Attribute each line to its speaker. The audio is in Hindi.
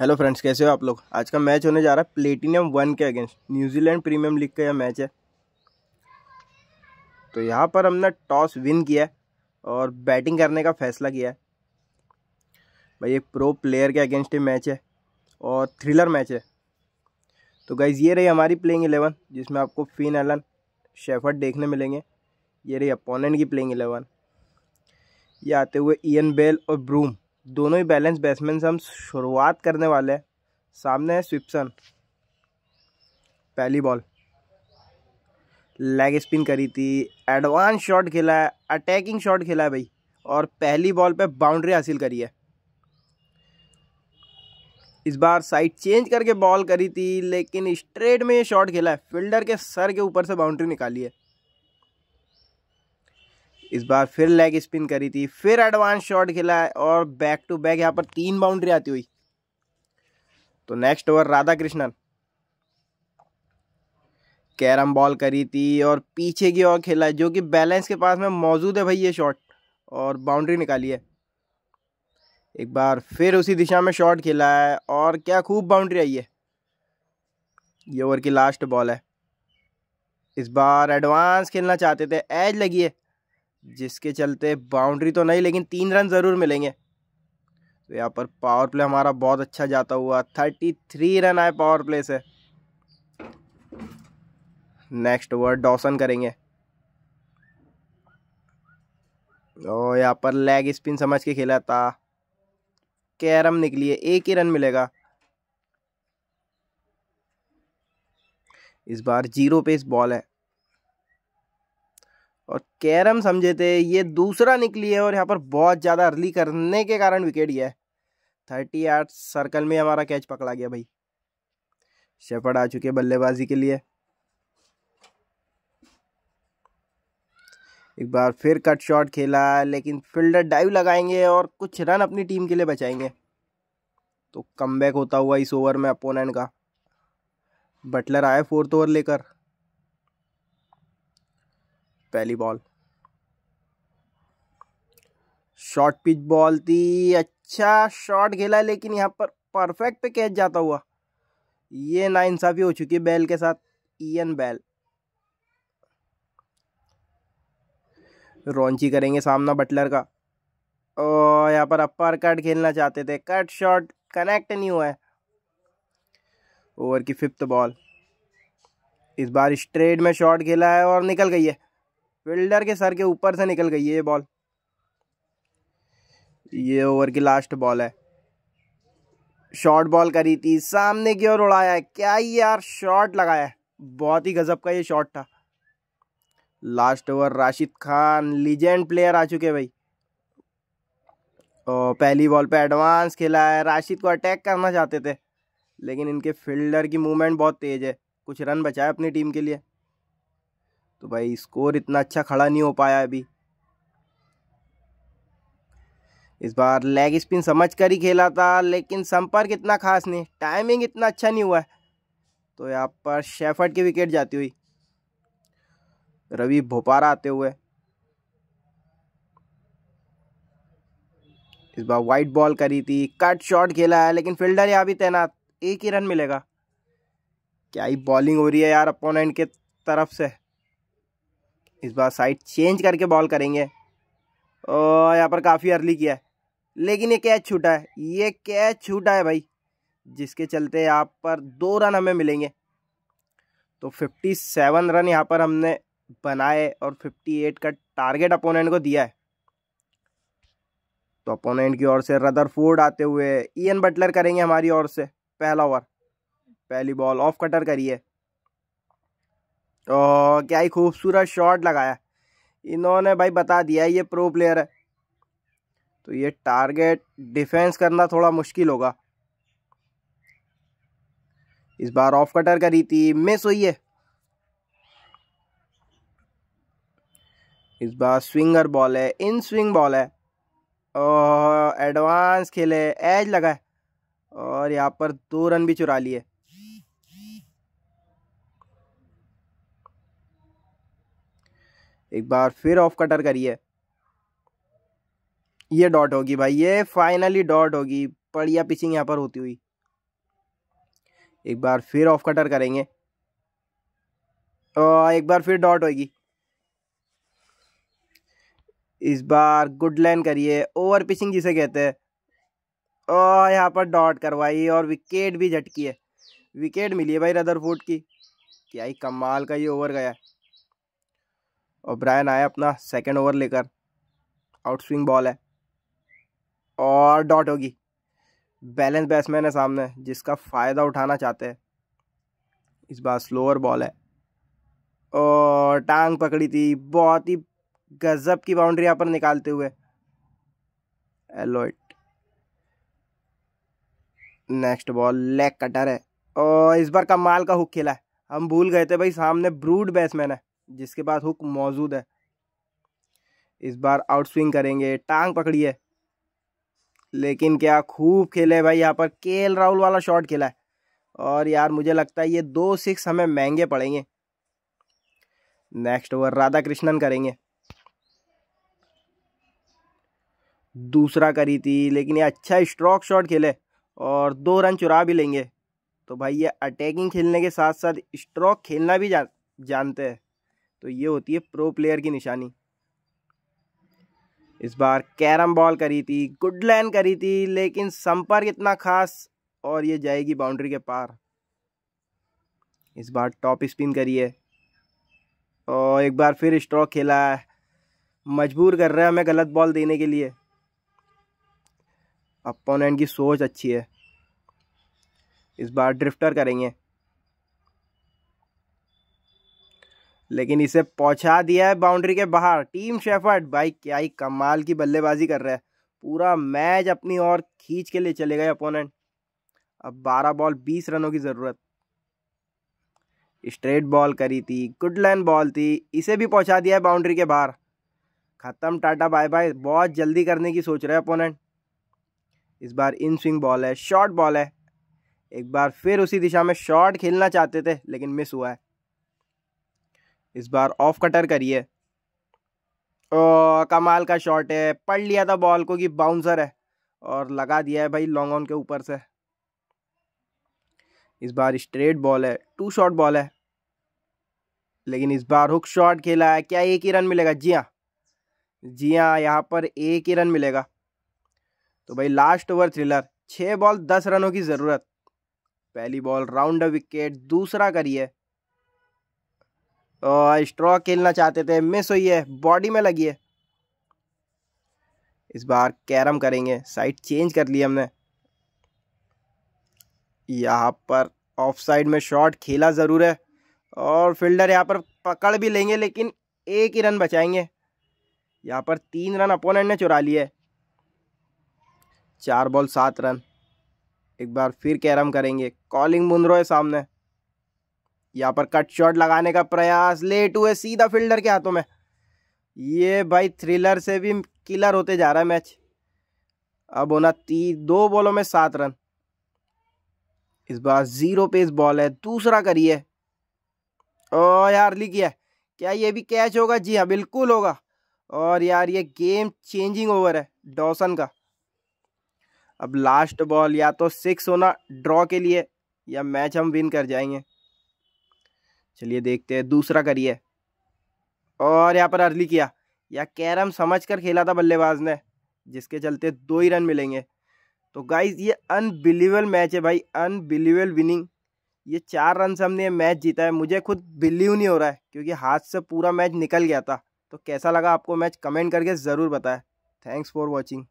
Speaker 1: हेलो फ्रेंड्स कैसे हो आप लोग आज का मैच होने जा रहा है प्लेटिनियम वन के अगेंस्ट न्यूजीलैंड प्रीमियम लीग का यह मैच है तो यहाँ पर हमने टॉस विन किया है और बैटिंग करने का फैसला किया है भाई एक प्रो प्लेयर के अगेंस्ट ये मैच है और थ्रिलर मैच है तो गाइज ये रही हमारी प्लेइंग एलेवन जिसमें आपको फिन एलन शेफर्ड देखने मिलेंगे ये रही अपोनेंट की प्लेइंग एलेवन ये आते हुए इन बेल और ब्रूम दोनों ही बैलेंस बैट्समैन से हम शुरुआत करने वाले हैं सामने है स्विप्सन पहली बॉल लेग स्पिन करी थी एडवांस शॉट खेला है अटैकिंग शॉट खेला है भाई और पहली बॉल पे बाउंड्री हासिल करी है इस बार साइड चेंज करके बॉल करी थी लेकिन स्ट्रेट में ये शॉट खेला है फील्डर के सर के ऊपर से बाउंड्री निकाली है इस बार फिर लेग स्पिन करी थी फिर एडवांस शॉट खेला है और बैक टू बैक यहाँ पर तीन बाउंड्री आती हुई तो next over Radha Krishnan carrom ball करी थी और पीछे की ओर खेला जो कि बैलेंस के पास में मौजूद है भाई ये शॉट और बाउंड्री निकाली है एक बार फिर उसी दिशा में शॉट खेला है और क्या खूब बाउंड्री आई है ये ओवर की लास्ट बॉल है इस बार एडवांस खेलना चाहते थे एज लगी है जिसके चलते बाउंड्री तो नहीं लेकिन तीन रन ज़रूर मिलेंगे तो यहाँ पर पावर प्ले हमारा बहुत अच्छा जाता हुआ थर्टी थ्री रन आए पावर प्ले से नेक्स्ट ओवर डॉसन करेंगे और यहाँ पर लेग स्पिन समझ के खेला था कैरम निकली है एक ही रन मिलेगा इस बार जीरो पे इस बॉल है और कैरम समझे थे ये दूसरा निकली है और यहाँ पर बहुत ज़्यादा अर्ली करने के कारण विकेट गया है थर्टी आठ सर्कल में हमारा कैच पकड़ा गया भाई शेफर्ड आ चुके बल्लेबाजी के लिए एक बार फिर कट शॉट खेला लेकिन फील्डर डाइव लगाएंगे और कुछ रन अपनी टीम के लिए बचाएंगे तो कम बैक होता हुआ इस ओवर में अपोनेंट का बटलर आए फोर्थ ओवर लेकर पहली बॉल शॉर्ट पिच बॉल थी अच्छा शॉट खेला लेकिन यहाँ पर परफेक्ट पे कैच जाता हुआ ये नाइंसाफी हो चुकी है बैल के साथ इन बैल रॉन्ची करेंगे सामना बटलर का और यहाँ पर अपर कट खेलना चाहते थे कट शॉट कनेक्ट नहीं हुआ है ओवर की फिफ्थ बॉल इस बार स्ट्रेट में शॉट खेला है और निकल गई है फील्डर के सर के ऊपर से निकल गई है ये बॉल ये ओवर की लास्ट बॉल है शॉर्ट बॉल करी थी सामने की ओर उड़ाया क्या क्या यार शॉर्ट लगाया बहुत ही गजब का ये शॉट था last over Rashid Khan legend player आ चुके भाई और पहली बॉल पे एडवांस खेला है राशिद को अटैक करना चाहते थे लेकिन इनके फील्डर की मूवमेंट बहुत तेज़ है कुछ रन बचाए अपनी टीम के लिए तो भाई स्कोर इतना अच्छा खड़ा नहीं हो पाया अभी इस बार लेग स्पिन समझ कर ही खेला था लेकिन संपर्क इतना खास नहीं टाइमिंग इतना अच्छा नहीं हुआ है तो यहाँ पर शेफर्ड की विकेट जाती हुई रवि भोपारा आते हुए इस बार वाइट बॉल करी थी कट शॉट खेला है लेकिन फील्डर यहाँ भी तैनात एक ही रन मिलेगा क्या ही बॉलिंग हो रही है यार अपोनेंट के तरफ से इस बार साइड चेंज करके बॉल करेंगे और यहाँ पर काफ़ी अर्ली किया है लेकिन ये कैच छूटा है ये कैच छूटा है भाई जिसके चलते यहाँ पर दो रन हमें मिलेंगे तो फिफ्टी सेवन रन यहाँ पर हमने बनाए और फिफ्टी एट का टारगेट अपोनेंट को दिया है तो अपोनेंट की ओर से रदर फोर्ड आते हुए ईएन बटलर करेंगे हमारी ओर से पहला ओवर पहली बॉल ऑफ कटर करिए ओ क्या ही खूबसूरत शॉट लगाया इन्होंने भाई बता दिया ये प्रो प्लेयर है तो ये टारगेट डिफेंस करना थोड़ा मुश्किल होगा इस बार ऑफ कटर करी थी मिस हुई है इस बार स्विंगर बॉल है इन स्विंग बॉल है और एडवांस खेले एज लगा है और यहाँ पर दो रन भी चुरा लिए एक बार फिर ऑफ कटर करिए ये डॉट होगी भाई ये फाइनली डॉट होगी बढ़िया पिचिंग यहाँ पर होती हुई एक बार फिर ऑफ कटर करेंगे और एक बार फिर डॉट होगी इस बार गुड लाइन करिए ओवर पिचिंग जिसे कहते हैं और यहाँ पर डॉट करवाई और विकेट भी झटकी है विकेट मिली है भाई रदरफोर्ड की क्या ही कमाल का ये ओवर गया और ब्रायन आया अपना सेकेंड ओवर लेकर आउट स्विंग बॉल है और डॉट होगी बैलेंस बैट्समैन है सामने जिसका फ़ायदा उठाना चाहते हैं इस बार स्लोअर बॉल है और टांग पकड़ी थी बहुत ही गज़ब की बाउंड्री यहाँ पर निकालते हुए Elliott next ball leg cutter है और इस बार कमाल का हुक खेला है हम भूल गए थे भाई सामने ब्रूड बैट्समैन है जिसके पास हुक मौजूद है इस बार आउट स्विंग करेंगे टांग पकड़ी है लेकिन क्या खूब खेले भाई यहाँ पर के राहुल वाला शॉट खेला है और यार मुझे लगता है ये दो सिक्स हमें महंगे पड़ेंगे नेक्स्ट ओवर राधा कृष्णन करेंगे दूसरा करी थी लेकिन ये अच्छा स्ट्रोक शॉट खेले और दो रन चुरा भी लेंगे तो भाई ये अटैकिंग खेलने के साथ साथ स्ट्रोक खेलना भी जा, जानते हैं तो ये होती है प्रो प्लेयर की निशानी इस बार कैरम बॉल करी थी गुड लैन करी थी लेकिन संपर्क इतना खास और ये जाएगी बाउंड्री के पार इस बार टॉप स्पिन करी है और एक बार फिर स्ट्रोक खेला है मजबूर कर रहा है हमें गलत बॉल देने के लिए अपोनेंट की सोच अच्छी है इस बार ड्रिफ्टर करेंगे लेकिन इसे पहुंचा दिया है बाउंड्री के बाहर टीम शेफर्ड भाई क्या ही कमाल की बल्लेबाजी कर रहा है पूरा मैच अपनी ओर खींच के लिए चले गए अपोनेंट अब 12 बॉल 20 रनों की ज़रूरत स्ट्रेट बॉल करी थी गुड लाइन बॉल थी इसे भी पहुंचा दिया है बाउंड्री के बाहर ख़त्म टाटा बाय बाय बहुत जल्दी करने की सोच रहे अपोनेंट इस बार इन स्विंग बॉल है शॉर्ट बॉल है एक बार फिर उसी दिशा में शॉर्ट खेलना चाहते थे लेकिन मिस हुआ है इस बार ऑफ कटर करिए कमाल का शॉट है पढ़ लिया था बॉल को कि बाउंसर है और लगा दिया है भाई लॉन्ग ऑन के ऊपर से इस बार स्ट्रेट बॉल है टू शॉट बॉल है लेकिन इस बार हुक शॉट खेला है क्या एक ही रन मिलेगा जी हाँ जी हाँ यहाँ पर एक ही रन मिलेगा तो भाई लास्ट ओवर थ्रिलर छः बॉल दस रनों की ज़रूरत पहली बॉल राउंड विकेट दूसरा करिए स्ट्रॉ खेलना चाहते थे मिस हुई है बॉडी में लगी है इस बार कैरम करेंगे साइड चेंज कर लिया हमने यहाँ पर ऑफ साइड में शॉट खेला ज़रूर है और फील्डर यहाँ पर पकड़ भी लेंगे लेकिन एक ही रन बचाएंगे यहाँ पर तीन रन अपोनेंट ने चुरा लिए चार बॉल सात रन एक बार फिर कैरम करेंगे कॉलिंग रो है सामने यहाँ पर कट शॉट लगाने का प्रयास लेट हुए सीधा फील्डर के हाथों में ये भाई थ्रिलर से भी किलर होते जा रहा है मैच अब होना तीन दो बॉलों में सात रन इस बार जीरो पेस बॉल है दूसरा करिए और यार ली किया क्या ये भी कैच होगा जी हाँ बिल्कुल होगा और यार ये गेम चेंजिंग ओवर है डॉसन का अब लास्ट बॉल या तो सिक्स होना ड्रॉ के लिए या मैच हम विन कर जाएंगे चलिए देखते हैं दूसरा करिए और यहाँ पर अर्ली किया या कैरम समझ कर खेला था बल्लेबाज ने जिसके चलते दो ही रन मिलेंगे तो गाइज ये अनबिलीवेबल मैच है भाई अनबिलीवेबल विनिंग ये चार रन से हमने ये मैच जीता है मुझे खुद बिलीव नहीं हो रहा है क्योंकि हाथ से पूरा मैच निकल गया था तो कैसा लगा आपको मैच कमेंट करके ज़रूर बताएं थैंक्स फॉर वॉचिंग